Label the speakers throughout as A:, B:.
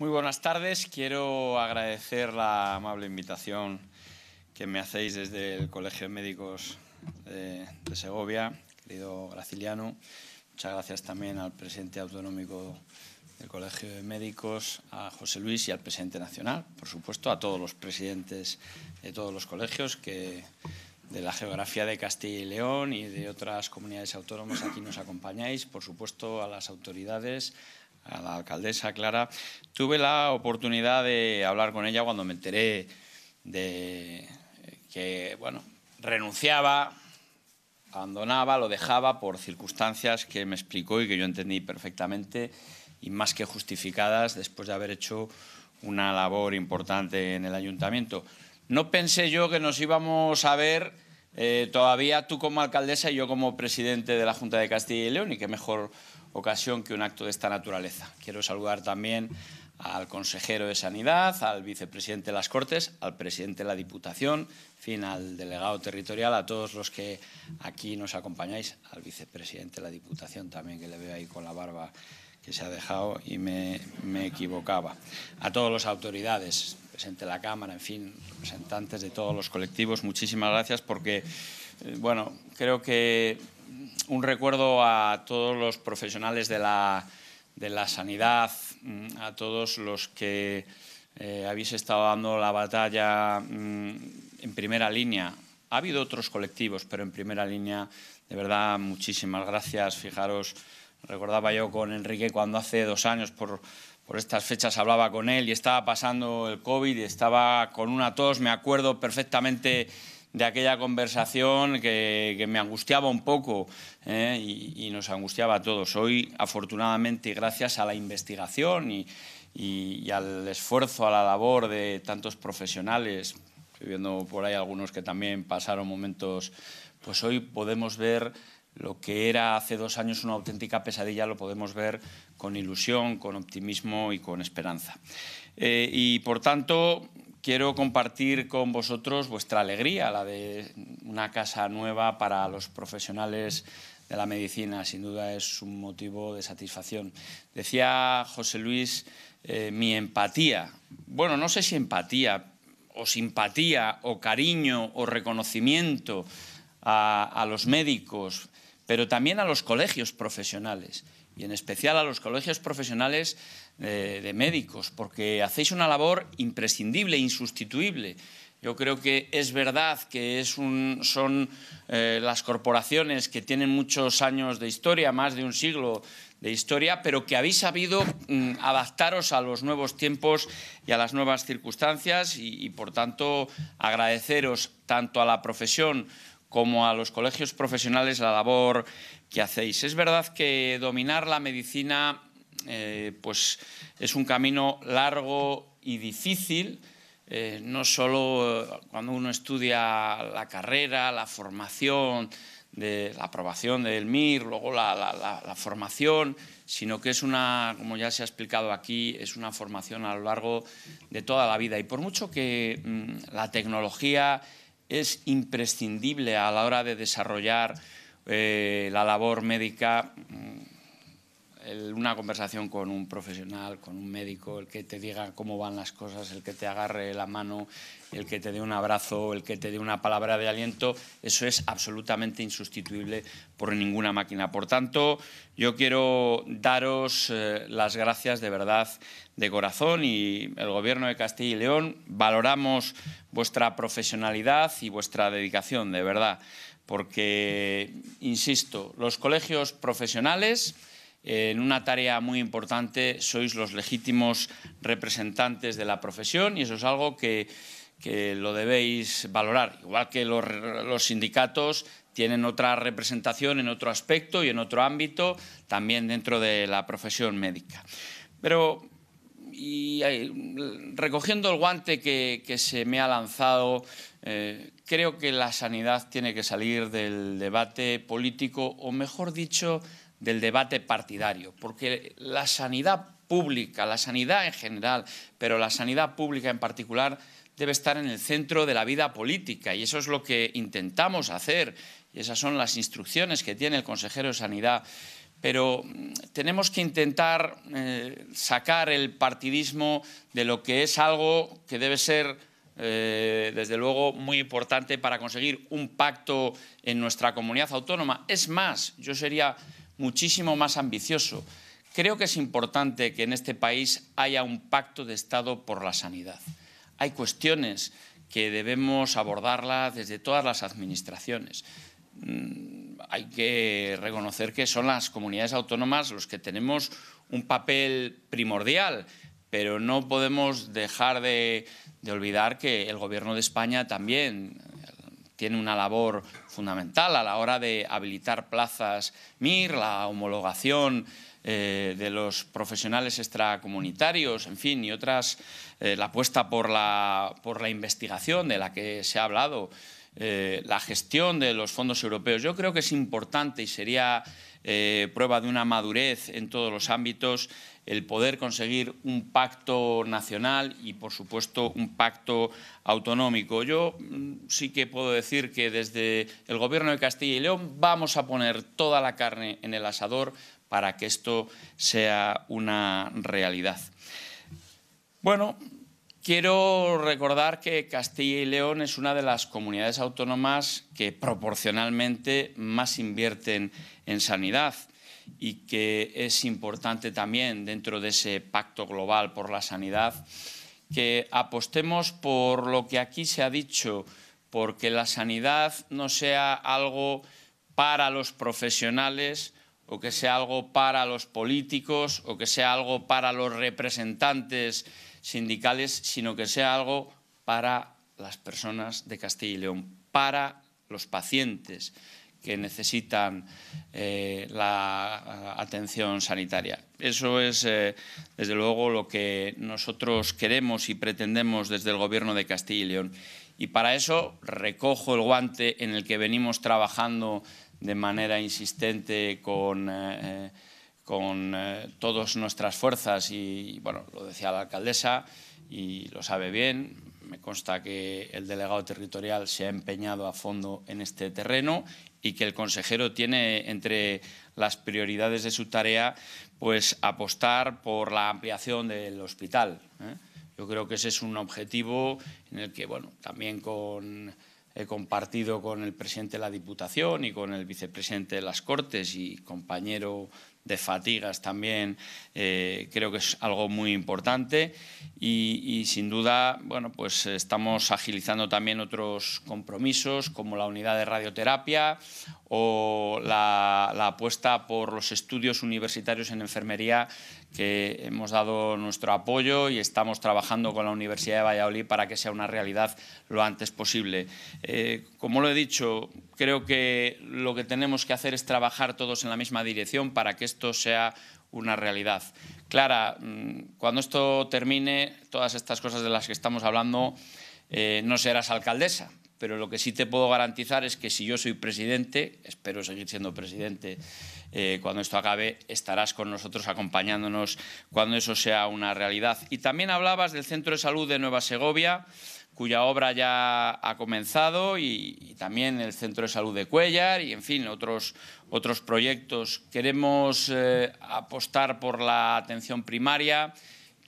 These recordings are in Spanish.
A: Muy buenas tardes. Quiero agradecer la amable invitación que me hacéis desde el Colegio de Médicos de, Segovia, querido Graciliano. Muchas gracias también al presidente autonómico del Colegio de Médicos, a José Luis y al presidente nacional, por supuesto, a todos los presidentes de todos los colegios que de la geografía de Castilla y León y de otras comunidades autónomas aquí nos acompañáis, por supuesto, a las autoridades, a la alcaldesa Clara, tuve la oportunidad de hablar con ella cuando me enteré de que, bueno, renunciaba, abandonaba, lo dejaba por circunstancias que me explicó y que yo entendí perfectamente y más que justificadas después de haber hecho una labor importante en el ayuntamiento. No pensé yo que nos íbamos a ver eh, todavía tú como alcaldesa y yo como presidente de la Junta de Castilla y León y qué mejor ocasión que un acto de esta naturaleza. Quiero saludar también al consejero de Sanidad, al vicepresidente de las Cortes, al presidente de la Diputación, fin, al delegado territorial, a todos los que aquí nos acompañáis, al vicepresidente de la Diputación también, que le veo ahí con la barba que se ha dejado y me, me equivocaba, a todas las autoridades, presidente de la Cámara, en fin, representantes de todos los colectivos, muchísimas gracias porque, eh, bueno, creo que un recuerdo a todos los profesionales de la, sanidad, mm, a todos los que eh, habéis estado dando la batalla mm, en primera línea. Ha habido otros colectivos, pero en primera línea, de verdad, muchísimas gracias. Fijaros, recordaba yo con Enrique cuando hace dos años por, por estas fechas hablaba con él y estaba pasando el COVID y estaba con una tos, me acuerdo perfectamente de aquella conversación que, me angustiaba un poco ¿eh? y, nos angustiaba a todos. Hoy, afortunadamente, gracias a la investigación y, al esfuerzo, a la labor de tantos profesionales, viendo por ahí algunos que también pasaron momentos, pues hoy podemos ver lo que era hace dos años una auténtica pesadilla lo podemos ver con ilusión, con optimismo y con esperanza. Eh, y por tanto, quiero compartir con vosotros vuestra alegría, la de una casa nueva para los profesionales de la medicina. Sin duda es un motivo de satisfacción. Decía José Luis, eh, mi empatía. Bueno, no sé si empatía, o simpatía, o cariño, o reconocimiento a los médicos, pero también a los colegios profesionales y en especial a los colegios profesionales eh, de, médicos, porque hacéis una labor imprescindible, insustituible. Yo creo que es verdad que es un, son eh, las corporaciones que tienen muchos años de historia, más de un siglo de historia, pero que habéis sabido mm, adaptaros a los nuevos tiempos y a las nuevas circunstancias y, y, por tanto, agradeceros tanto a la profesión como a los colegios profesionales la labor hacéis. Es verdad que dominar la medicina eh, pues es un camino largo y difícil, eh, no solo eh, cuando uno estudia la carrera, la formación, la aprobación del MIR, luego la, formación, sino que es una, como ya se ha explicado aquí, es una formación a lo largo de toda la vida. Y por mucho que mm, la tecnología es imprescindible a la hora de desarrollar eh, la labor médica, mm, una conversación con un profesional, con un médico, el que te diga cómo van las cosas, el que te agarre la mano, el que te dé un abrazo, el que te dé una palabra de aliento, eso es absolutamente insustituible por ninguna máquina. Por tanto, yo quiero daros eh, las gracias de verdad, de corazón, y el Gobierno de Castilla y León valoramos vuestra profesionalidad y vuestra dedicación, de verdad porque, insisto, los colegios profesionales, eh, en una tarea muy importante, sois los legítimos representantes de la profesión y eso es algo que, lo debéis valorar, igual que los, sindicatos tienen otra representación en otro aspecto y en otro ámbito, también dentro de la profesión médica. Pero y recogiendo el guante que, se me ha lanzado, eh, creo que la sanidad tiene que salir del debate político, o mejor dicho, del debate partidario, porque la sanidad pública, la sanidad en general, pero la sanidad pública en particular, debe estar en el centro de la vida política y eso es lo que intentamos hacer y esas son las instrucciones que tiene el consejero de Sanidad pero mm, tenemos que intentar eh, sacar el partidismo de lo que es algo que debe ser, eh, desde luego, muy importante para conseguir un pacto en nuestra comunidad autónoma. Es más, yo sería muchísimo más ambicioso. Creo que es importante que en este país haya un pacto de Estado por la sanidad. Hay cuestiones que debemos abordarlas desde todas las administraciones. Mm, hay que reconocer que son las comunidades autónomas los que tenemos un papel primordial, pero no podemos dejar de, de olvidar que el Gobierno de España también eh, tiene una labor fundamental a la hora de habilitar plazas MIR, la homologación eh, de los profesionales extracomunitarios, en fin, y otras, eh, la apuesta por la, por la investigación de la que se ha hablado, eh, la gestión de los fondos europeos. Yo creo que es importante y sería prueba de una madurez en todos los ámbitos el poder conseguir un pacto nacional y, por supuesto, un pacto autonómico. Yo mm, sí que puedo decir que desde el Gobierno de Castilla y León vamos a poner toda la carne en el asador para que esto sea una realidad. Bueno, Quiero recordar que Castilla y León es una de las comunidades autónomas que proporcionalmente más invierten en sanidad y que es importante también dentro de ese pacto global por la sanidad que apostemos por lo que aquí se ha dicho, porque la sanidad no sea algo para los profesionales, o que sea algo para los políticos o que sea algo para los representantes sindicales, sino que sea algo para las personas de Castilla y León, para los pacientes que necesitan eh, la atención sanitaria. Eso es, eh, desde luego, lo que nosotros queremos y pretendemos desde el Gobierno de Castilla y León. Y para eso recojo el guante en el que venimos trabajando de manera insistente con, eh, eh, con eh, todas nuestras fuerzas y, bueno, lo decía la alcaldesa y lo sabe bien, me consta que el delegado territorial se ha empeñado a fondo en este terreno y que el consejero tiene entre las prioridades de su tarea pues apostar por la ampliación del hospital. Yo creo que ese es un objetivo en el que, bueno, también con he compartido con el presidente de la Diputación y con el vicepresidente de las Cortes y compañero de fatigas también, eh, creo que es algo muy importante y, sin duda, bueno, pues estamos agilizando también otros compromisos como la unidad de radioterapia o la apuesta por los estudios universitarios en enfermería que hemos dado nuestro apoyo y estamos trabajando con la Universidad de Valladolid para que sea una realidad lo antes posible. Eh, como lo he dicho, creo que lo que tenemos que hacer es trabajar todos en la misma dirección para que esto sea una realidad. Clara, mm, cuando esto termine, todas estas cosas de las que estamos hablando, eh, no serás alcaldesa, pero lo que sí te puedo garantizar es que si yo soy presidente, espero seguir siendo presidente eh, cuando esto acabe, estarás con nosotros acompañándonos cuando eso sea una realidad. Y también hablabas del Centro de Salud de Nueva Segovia, cuya obra ya ha comenzado, y, también el Centro de Salud de Cuellar, y en fin, otros, otros proyectos. Queremos eh, apostar por la atención primaria,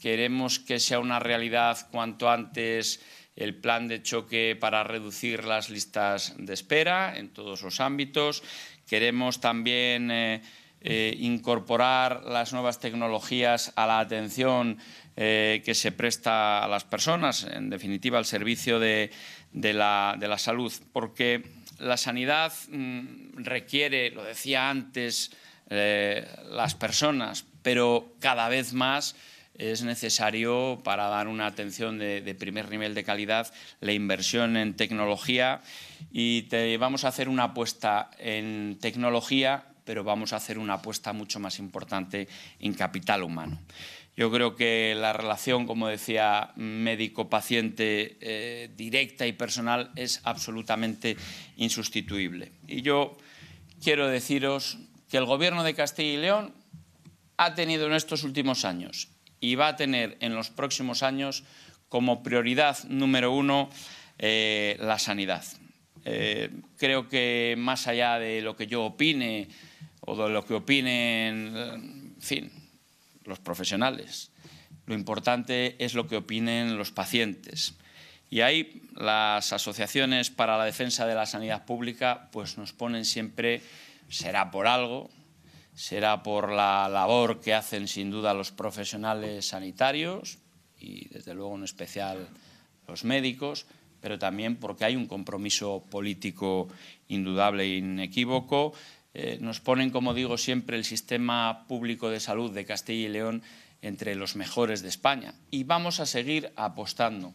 A: queremos que sea una realidad cuanto antes el plan de choque para reducir las listas de espera en todos los ámbitos. Queremos también eh, eh, incorporar las nuevas tecnologías a la atención eh, que se presta a las personas, en definitiva al servicio de, la, salud, porque la sanidad mm, requiere, lo decía antes, las personas, pero cada vez más es necesario para dar una atención de, primer nivel de calidad la inversión en tecnología y vamos a hacer una apuesta en tecnología, pero vamos a hacer una apuesta mucho más importante en capital humano. Yo creo que la relación, como decía, médico-paciente eh, directa y personal es absolutamente insustituible. Y yo quiero deciros que el Gobierno de Castilla y León ha tenido en estos últimos años y va a tener en los próximos años como prioridad número uno eh, la sanidad. Eh, creo que más allá de lo que yo opine o de lo que opinen, fin, los profesionales, lo importante es lo que opinen los pacientes. Y ahí las asociaciones para la defensa de la sanidad pública pues nos ponen siempre, será por algo, será por la labor que hacen sin duda los profesionales sanitarios y desde luego en especial los médicos, pero también porque hay un compromiso político indudable e inequívoco. Eh, nos ponen, como digo siempre, el sistema público de salud de Castilla y León entre los mejores de España y vamos a seguir apostando.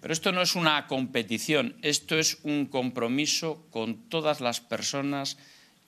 A: Pero esto no es una competición, esto es un compromiso con todas las personas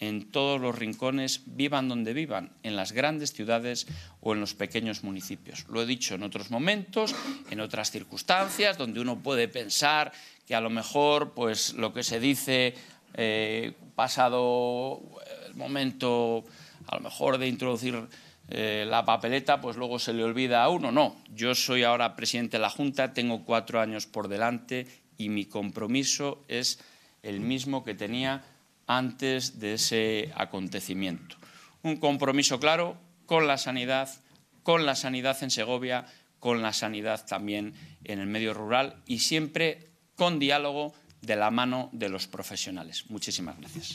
A: en todos los rincones, vivan donde vivan, en las grandes ciudades o en los pequeños municipios. Lo he dicho en otros momentos, en otras circunstancias, donde uno puede pensar que a lo mejor pues, lo que se dice eh, pasado eh, el momento, a lo mejor de introducir eh, la papeleta, pues luego se le olvida a uno. No, yo soy ahora presidente de la Junta, tengo cuatro años por delante y mi compromiso es el mismo que tenía antes de ese acontecimiento. Un compromiso claro con la sanidad, con la sanidad en Segovia, con la sanidad también en el medio rural y siempre con diálogo de la mano de los profesionales. Muchísimas gracias.